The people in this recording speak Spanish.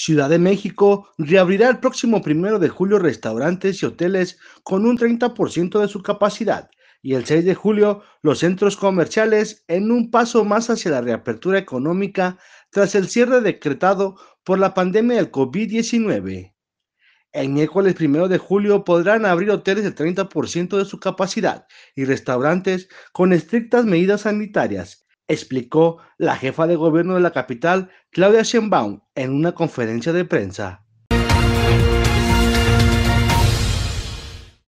Ciudad de México reabrirá el próximo primero de julio restaurantes y hoteles con un 30% de su capacidad y el 6 de julio los centros comerciales en un paso más hacia la reapertura económica tras el cierre decretado por la pandemia del COVID-19. El miércoles primero de julio podrán abrir hoteles del 30% de su capacidad y restaurantes con estrictas medidas sanitarias explicó la jefa de gobierno de la capital, Claudia Sheinbaum, en una conferencia de prensa.